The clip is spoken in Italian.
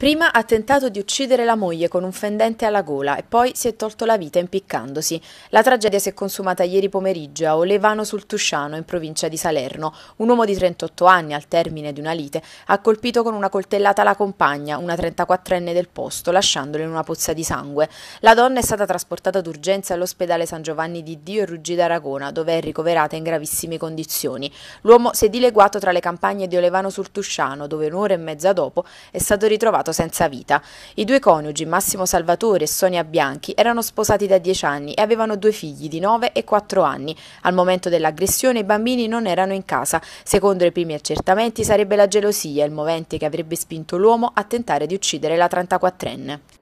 Prima ha tentato di uccidere la moglie con un fendente alla gola e poi si è tolto la vita impiccandosi. La tragedia si è consumata ieri pomeriggio a Olevano sul Tusciano, in provincia di Salerno. Un uomo di 38 anni, al termine di una lite, ha colpito con una coltellata la compagna, una 34enne del posto, lasciandola in una pozza di sangue. La donna è stata trasportata d'urgenza all'ospedale San Giovanni di Dio e Ruggi d'Aragona, dove è ricoverata in gravissime condizioni. L'uomo si è dileguato tra le campagne di Olevano sul Tusciano, dove un'ora e mezza dopo è stato ritrovato trovato senza vita. I due coniugi, Massimo Salvatore e Sonia Bianchi, erano sposati da dieci anni e avevano due figli di 9 e 4 anni. Al momento dell'aggressione i bambini non erano in casa. Secondo i primi accertamenti sarebbe la gelosia il movente che avrebbe spinto l'uomo a tentare di uccidere la 34enne.